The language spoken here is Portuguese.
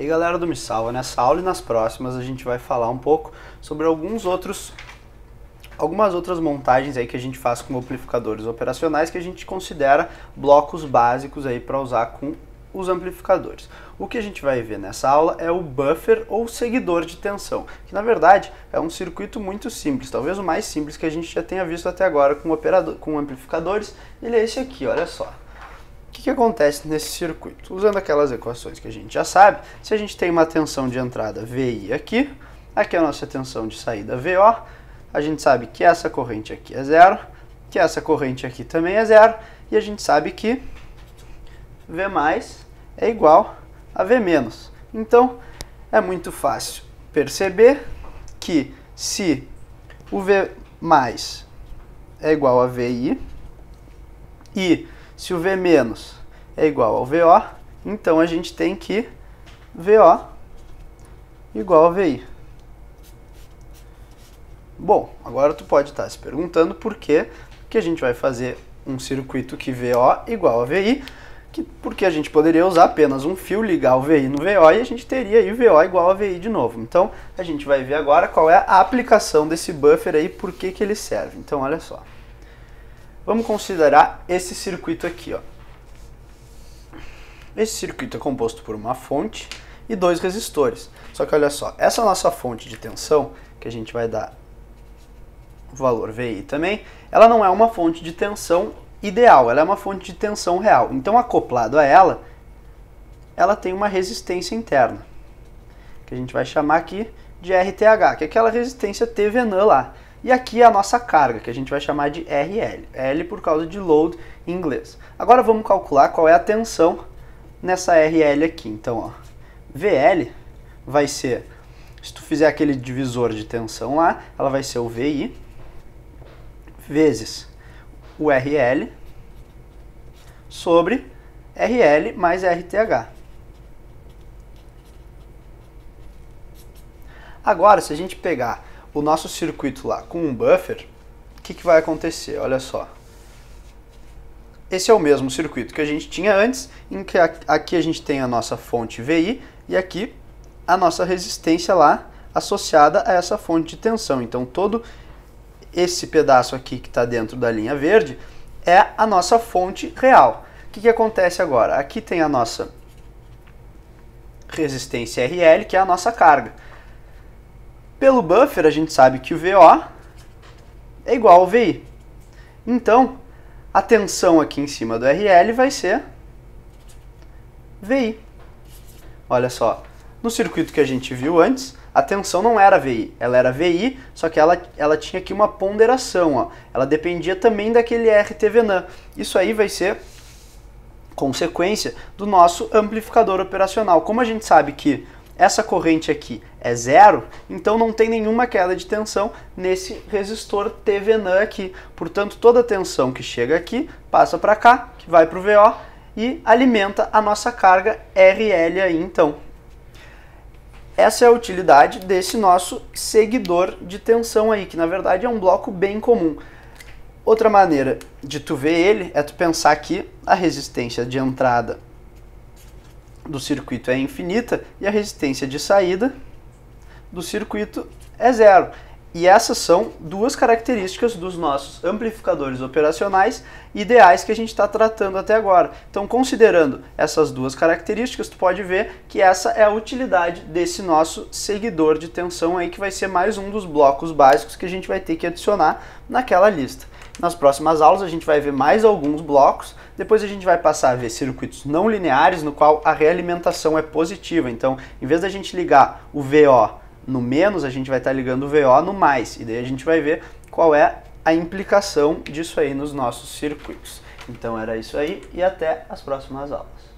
E aí, galera do Me Salva, nessa aula e nas próximas a gente vai falar um pouco sobre alguns outros algumas outras montagens aí que a gente faz com amplificadores operacionais que a gente considera blocos básicos aí para usar com os amplificadores. O que a gente vai ver nessa aula é o buffer ou seguidor de tensão, que na verdade é um circuito muito simples, talvez o mais simples que a gente já tenha visto até agora com, operador, com amplificadores, ele é esse aqui, olha só que, que acontece nesse circuito? Usando aquelas equações que a gente já sabe, se a gente tem uma tensão de entrada VI aqui, aqui é a nossa tensão de saída VO, a gente sabe que essa corrente aqui é zero, que essa corrente aqui também é zero, e a gente sabe que V mais é igual a V menos. Então, é muito fácil perceber que se o V mais é igual a VI e se o V menos é igual ao VO, então a gente tem que VO igual a VI. Bom, agora tu pode estar tá se perguntando por que, que a gente vai fazer um circuito que VO igual a VI, que, porque a gente poderia usar apenas um fio, ligar o VI no VO e a gente teria aí VO igual a VI de novo. Então a gente vai ver agora qual é a aplicação desse buffer aí, por que, que ele serve. Então olha só. Vamos considerar esse circuito aqui, ó. Esse circuito é composto por uma fonte e dois resistores. Só que olha só, essa nossa fonte de tensão, que a gente vai dar o valor VI também, ela não é uma fonte de tensão ideal, ela é uma fonte de tensão real. Então, acoplado a ela, ela tem uma resistência interna, que a gente vai chamar aqui de RTH, que é aquela resistência TVNAN lá. E aqui é a nossa carga, que a gente vai chamar de RL, L por causa de load em inglês. Agora vamos calcular qual é a tensão nessa RL aqui. Então, ó, VL vai ser, se tu fizer aquele divisor de tensão lá, ela vai ser o VI vezes o RL sobre RL mais RTH. Agora, se a gente pegar o nosso circuito lá com um buffer, o que, que vai acontecer? Olha só. Esse é o mesmo circuito que a gente tinha antes, em que aqui a gente tem a nossa fonte VI e aqui a nossa resistência lá associada a essa fonte de tensão. Então todo esse pedaço aqui que está dentro da linha verde é a nossa fonte real. O que, que acontece agora? Aqui tem a nossa resistência RL, que é a nossa carga. Pelo buffer, a gente sabe que o VO é igual ao VI. Então, a tensão aqui em cima do RL vai ser VI. Olha só, no circuito que a gente viu antes, a tensão não era VI, ela era VI, só que ela, ela tinha aqui uma ponderação, ó. ela dependia também daquele RTVNAN. Isso aí vai ser consequência do nosso amplificador operacional. Como a gente sabe que essa corrente aqui é zero, então não tem nenhuma queda de tensão nesse resistor TVNAN aqui. Portanto, toda a tensão que chega aqui passa para cá, que vai para o VO e alimenta a nossa carga RL aí então. Essa é a utilidade desse nosso seguidor de tensão aí, que na verdade é um bloco bem comum. Outra maneira de tu ver ele é tu pensar que a resistência de entrada do circuito é infinita e a resistência de saída do circuito é zero. E essas são duas características dos nossos amplificadores operacionais ideais que a gente está tratando até agora. Então, considerando essas duas características, tu pode ver que essa é a utilidade desse nosso seguidor de tensão aí, que vai ser mais um dos blocos básicos que a gente vai ter que adicionar naquela lista. Nas próximas aulas a gente vai ver mais alguns blocos, depois a gente vai passar a ver circuitos não lineares no qual a realimentação é positiva. Então, em vez da gente ligar o VO no menos a gente vai estar tá ligando o VO no mais, e daí a gente vai ver qual é a implicação disso aí nos nossos circuitos. Então era isso aí e até as próximas aulas.